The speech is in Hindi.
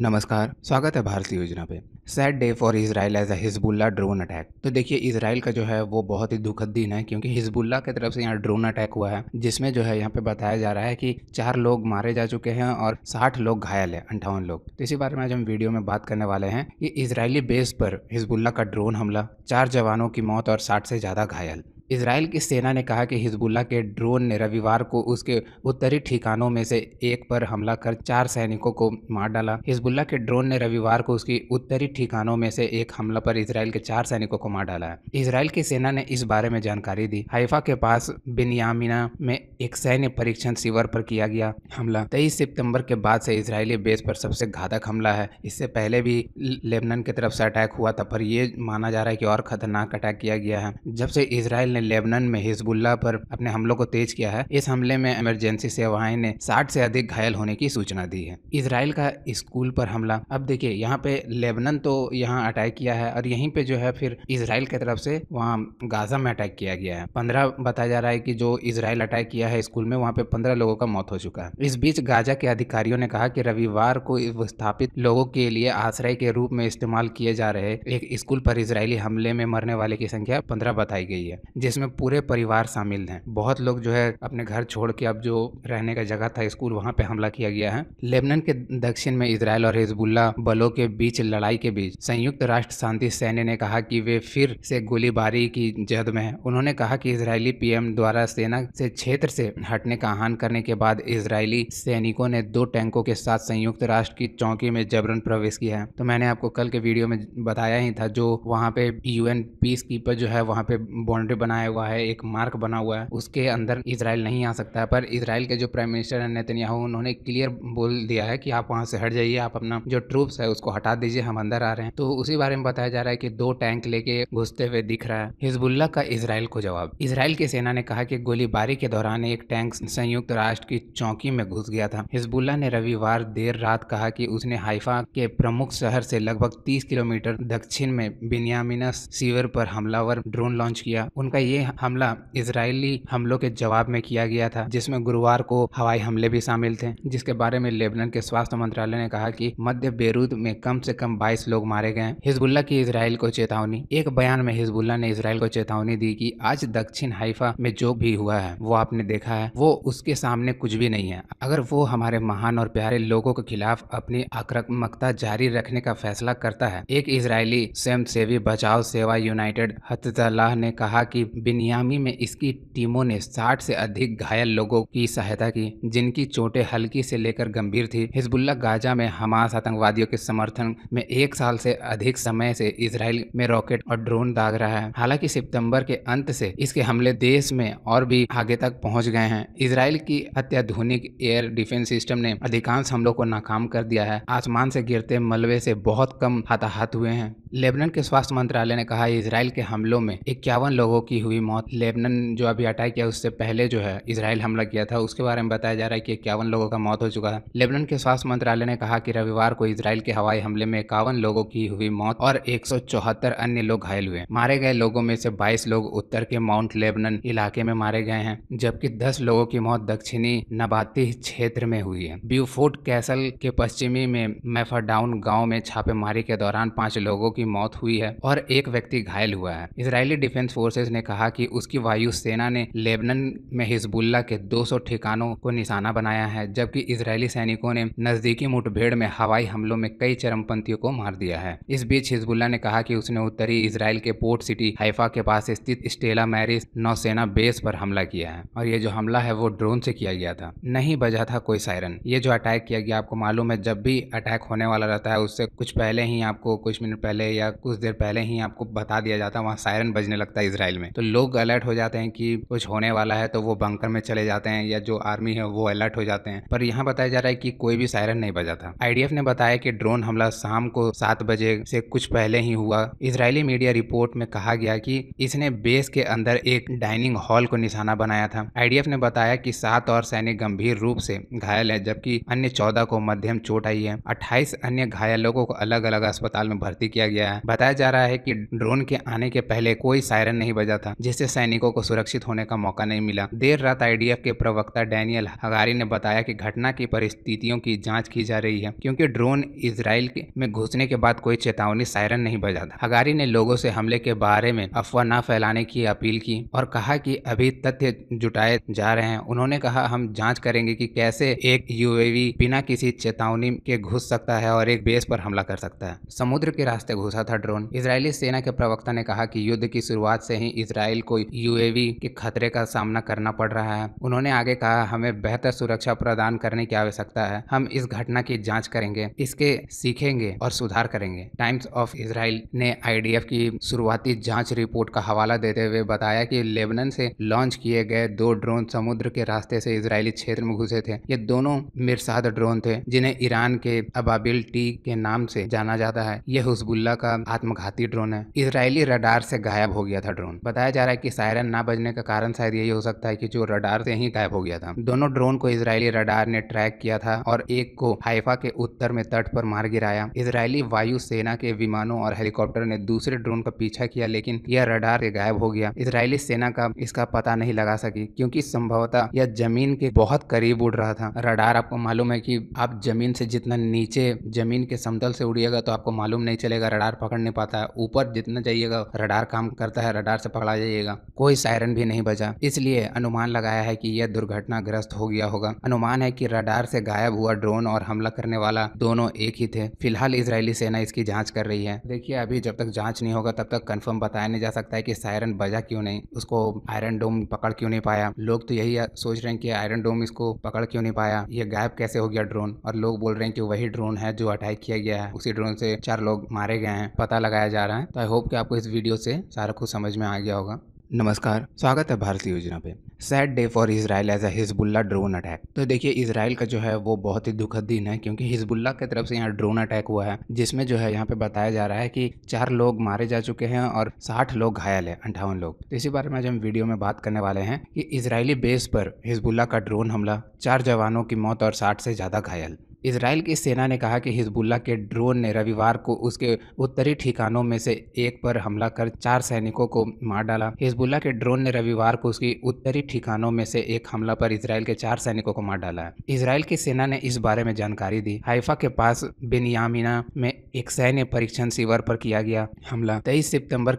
नमस्कार स्वागत है भारतीय योजना पे sad day for Israel as a Hezbollah drone attack तो देखिए इसराइल का जो है वो बहुत ही दुखद दिन है क्योंकि हिजबुल्ला की तरफ से यहाँ ड्रोन अटैक हुआ है जिसमें जो है यहाँ पे बताया जा रहा है कि चार लोग मारे जा चुके हैं और साठ लोग घायल है अंठावन लोग तो इसी बारे में आज हम वीडियो में बात करने वाले हैं कि इसराइली बेस पर हिजबुल्ला का ड्रोन हमला चार जवानों की मौत और साठ से ज़्यादा घायल इसराइल की सेना ने कहा कि हिजबुल्ला के ड्रोन ने रविवार को उसके उत्तरी ठिकानों में से एक पर हमला कर चार सैनिकों को मार डाला हिजबुल्ला के ड्रोन ने रविवार को उसकी उत्तरी ठिकानों में से एक हमला पर इसराइल के चार सैनिकों को मार डाला है इसराइल की सेना ने इस बारे में जानकारी दी हाइफा के पास बिनयामिना में एक सैन्य परीक्षण शिविर पर किया गया हमला तेईस सितम्बर के बाद से इसराइली बेस पर सबसे घातक हमला है इससे पहले भी लेबनन की तरफ से अटैक हुआ था पर यह माना जा रहा है कि और खतरनाक अटैक किया गया है जब से इसराइल ने लेबनन में हिजबुल्ला पर अपने हमलों को तेज किया है इस हमले में इमरजेंसी सेवाएं ने 60 से अधिक घायल होने की सूचना दी है इसराइल का स्कूल पर हमला अब देखिए यहाँ पे लेबनन तो यहाँ अटैक किया है और यहीं पे जो है फिर इसराइल की तरफ से वहाँ गाजा में अटैक किया गया है पंद्रह बताया जा रहा है की जो इसराइल अटैक किया है स्कूल में वहाँ पे पंद्रह लोगों का मौत हो चुका है इस बीच गाजा के अधिकारियों ने कहा की रविवार को विस्थापित लोगों के लिए आश्रय के रूप में इस्तेमाल किए जा रहे एक स्कूल पर इसराइली हमले में मरने वाले की संख्या पंद्रह बताई गई है जिसमें पूरे परिवार शामिल हैं बहुत लोग जो है अपने घर छोड़ के अब जो रहने का जगह था स्कूल वहाँ पे हमला किया गया है लेबनन के दक्षिण में इसराइल और हिजबुल्ला बलों के बीच लड़ाई के बीच संयुक्त राष्ट्र शांति सैन्य ने कहा कि वे फिर से गोलीबारी की जद में है उन्होंने कहा कि इसराइली पीएम द्वारा सेना से क्षेत्र से हटने का आह्वान करने के बाद इसराइली सैनिकों ने दो टैंकों के साथ संयुक्त राष्ट्र की चौकी में जबरन प्रवेश किया है तो मैंने आपको कल के वीडियो में बताया ही था जो वहाँ पे यूएन पीस कीपर जो है वहाँ पे बाउंड्री बनाया बनाया हुआ है एक मार्क बना हुआ है उसके अंदर इसराइल नहीं आ सकता है पर इसराइल के जो प्राइम मिनिस्टर है नेतन्याहू उन्होंने क्लियर बोल दिया है कि आप वहाँ से हट जाइए आप अपना जो ट्रूप्स है उसको हटा दीजिए हम अंदर आ रहे हैं तो उसी बारे में बताया जा रहा है कि दो टैंक लेके घुसते हुए दिख रहा है हिजबुल्ला का इसराइल को जवाब इसराइल की सेना ने कहा कि गोलीबारी के दौरान एक टैंक संयुक्त राष्ट्र की चौकी में घुस गया था हिजबुल्ला ने रविवार देर रात कहा कि उसने हाइफा के प्रमुख शहर से लगभग 30 किलोमीटर दक्षिण में बिनियामिना सीवर पर हमलावर ड्रोन लॉन्च किया उनका का ये हमला इसराइली हमलों के जवाब में किया गया था जिसमें गुरुवार को हवाई हमले भी शामिल थे जिसके बारे में लेबनन के स्वास्थ्य मंत्रालय ने कहा कि मध्य बेरूद में कम से कम 22 लोग मारे गए हिजबुल्ला की इसराइल को चेतावनी एक बयान में हिजबुल्ला ने इसराइल को चेतावनी दी की आज दक्षिण हाइफा में जो भी हुआ है वो आपने देखा है वो उसके सामने कुछ भी नहीं है अगर वो हमारे महान और प्यारे लोगों के खिलाफ अपनी आक्रामकता जारी रखने का फैसला करता है एक इसराइली स्वयं सेवी बचाव सेवा यूनाइटेड हतलाह ने कहा कि बिनियामी में इसकी टीमों ने 60 से अधिक घायल लोगों की सहायता की जिनकी चोटें हल्की से लेकर गंभीर थी हिजबुल्ला गाजा में हमास आतंकवादियों के समर्थन में एक साल से अधिक समय से इसराइल में रॉकेट और ड्रोन दाग रहा है हालांकि सितंबर के अंत से इसके हमले देश में और भी आगे तक पहुंच गए हैं इसराइल की अत्याधुनिक एयर डिफेंस सिस्टम ने अधिकांश हमलों को नाकाम कर दिया है आसमान से गिरते मलबे से बहुत कम हताहत हुए हैं लेबनन के स्वास्थ्य मंत्रालय ने कहा इसराइल के हमलों में इक्यावन लोगों की की हुई मौत लेबनन जो अभी अटैक किया उससे पहले जो है इसराइल हमला किया था उसके बारे में बताया जा रहा है कि इक्यावन लोगों का मौत हो चुका है लेबनन के स्वास्थ्य मंत्रालय ने कहा कि रविवार को इसराइल के हवाई हमले में इक्यावन लोगों की हुई मौत और एक अन्य लोग घायल हुए मारे गए लोगों में से बाईस लोग उत्तर के माउंट लेबनन इलाके में मारे गए हैं जबकि दस लोगों की मौत दक्षिणी नबाती क्षेत्र में हुई है ब्यूफोर्ट कैसल के पश्चिमी में मैफाडाउन गाँव में छापेमारी के दौरान पांच लोगों की मौत हुई है और एक व्यक्ति घायल हुआ है इसराइली डिफेंस फोर्सेज ने कहा कि उसकी वायुसेना ने लेबनन में हिजबुल्ला के 200 ठिकानों को निशाना बनाया है जबकि इसराइली सैनिकों ने नजदीकी मुठभेड़ में हवाई हमलों में कई चरमपंथियों को मार दिया है इस बीच हिजबुल्ला ने कहा कि उसने उत्तरी इसराइल के पोर्ट सिटी हाइफा के पास स्थित स्टेला मैरिस नौसेना बेस पर हमला किया है और ये जो हमला है वो ड्रोन से किया गया था नहीं बजा था कोई सायरन ये जो अटैक किया गया आपको मालूम है जब भी अटैक होने वाला रहता है उससे कुछ पहले ही आपको कुछ मिनट पहले या कुछ देर पहले ही आपको बता दिया जाता है वहाँ सायरन बजने लगता है इसराइल में तो लोग अलर्ट हो जाते हैं कि कुछ होने वाला है तो वो बंकर में चले जाते हैं या जो आर्मी है वो अलर्ट हो जाते हैं पर यहाँ बताया जा रहा है कि कोई भी सायरन नहीं बजा था आई ने बताया कि ड्रोन हमला शाम को सात बजे से कुछ पहले ही हुआ इसराइली मीडिया रिपोर्ट में कहा गया कि इसने बेस के अंदर एक डाइनिंग हॉल को निशाना बनाया था आई ने बताया कि सात और सैनिक गंभीर रूप से घायल है जबकि अन्य चौदह को मध्यम चोट आई है अट्ठाईस अन्य घायलों को अलग अलग अस्पताल में भर्ती किया गया है बताया जा रहा है की ड्रोन के आने के पहले कोई सायरन नहीं बजा था था जिससे सैनिकों को सुरक्षित होने का मौका नहीं मिला देर रात आई के प्रवक्ता डैनियल हगारी ने बताया की घटना की परिस्थितियों की जाँच की जा रही है क्यूँकी ड्रोन इसराइल में घुसने के बाद कोई चेतावनी सायरन नहीं बजा था हगारी ने लोगों से हमले के बारे में अफवाह न फैलाने की अपील की और कहा कि अभी तथ्य जुटाए जा रहे हैं उन्होंने कहा हम जांच करेंगे कि कैसे एक यूएवी बिना किसी चेतावनी के घुस सकता है और एक बेस पर हमला कर सकता है समुद्र के रास्ते घुसा था ड्रोन इसराइली सेना के प्रवक्ता ने कहा कि युद्ध की शुरुआत से ही इसरा इसराइल को यूएवी के खतरे का सामना करना पड़ रहा है उन्होंने आगे कहा हमें बेहतर सुरक्षा प्रदान करने की आवश्यकता है हम इस घटना की जाँच करेंगे इसके सीखेंगे और सुधार करेंगे टाइम्स ऑफ इसराइल ने आई की शुरुआती जाँच रिपोर्ट का हवाला देते हुए बताया की लेबनन से लॉन्च किए गए दो ड्रोन समुद्र के रास्ते से इसराइली क्षेत्र में घुसे थे ये दोनों मिर्साद ड्रोन थे जिन्हें ईरान के अबाबिल टी के नाम से जाना जाता है यह हुसबुल्ला का आत्मघाती ड्रोन है इसराइली रडार से गायब हो गया था ड्रोन बताया बताया जा रहा है कि सायरन ना बजने का कारण शायद यही हो सकता है कि जो रडार से ही गायब हो गया था दोनों ड्रोन को इसराइली रडार ने ट्रैक किया था और एक को हाइफा के उत्तर में तट पर मार गिराया इसराइली वायुसेना के विमानों और हेलीकॉप्टर ने दूसरे ड्रोन का पीछा किया लेकिन यह रडार से गायब हो गया इसराइली सेना का इसका पता नहीं लगा सकी क्योंकि संभवतः यह जमीन के बहुत करीब उड़ रहा था रडार आपको मालूम है कि आप जमीन से जितना नीचे जमीन के समतल से उड़िएगा तो आपको मालूम नहीं चलेगा रडार पकड़ नहीं पाता है ऊपर जितना जाइएगा रडार काम करता है रडार से पकड़ा जाइएगा कोई सायरन भी नहीं बजा इसलिए अनुमान लगाया है कि यह दुर्घटनाग्रस्त हो गया होगा अनुमान है कि रडार से गायब हुआ ड्रोन और हमला करने वाला दोनों एक ही थे फिलहाल इसराइली सेना इसकी जाँच कर रही है देखिए अभी जब तक जाँच नहीं होगा तब तक कन्फर्म बताया नहीं जा सकता है की सायरन बजा क्यों नहीं उसको आयरन डोम पकड़ क्यों नहीं पाया लोग तो यही सोच रहे हैं कि आयरन डोम इसको पकड़ क्यों नहीं पाया ये गायब कैसे हो गया ड्रोन और लोग बोल रहे हैं कि वही ड्रोन है जो अटैक किया गया है उसी ड्रोन से चार लोग मारे गए हैं पता लगाया जा रहा है तो आई होप कि आपको इस वीडियो से सारा कुछ समझ में आ गया होगा नमस्कार स्वागत है भारतीय योजना पे sad day for Israel as a Hezbollah drone attack तो देखिए इसराइल का जो है वो बहुत ही दुखद दिन है क्योंकि हिजबुल्ला की तरफ से यहाँ ड्रोन अटैक हुआ है जिसमें जो है यहाँ पे बताया जा रहा है कि चार लोग मारे जा चुके हैं और साठ लोग घायल है अंठावन लोग तो इसी बारे में आज हम वीडियो में बात करने वाले हैं कि इसराइली बेस पर हिजबुल्ला का ड्रोन हमला चार जवानों की मौत और साठ से ज़्यादा घायल इसराइल की सेना ने कहा कि हिजबुल्ला के ड्रोन ने रविवार को उसके उत्तरी ठिकानों में से एक पर हमला कर चार सैनिकों को मार डाला हिजबुल्ला के ड्रोन ने रविवार को उसकी उत्तरी ठिकानों में से एक हमला पर इसराइल के चार सैनिकों को मार डाला इसराइल की सेना ने इस बारे में जानकारी दी हाइफा के पास बिनयामिना में एक सैन्य परीक्षण शिविर पर किया गया हमला तेईस सितम्बर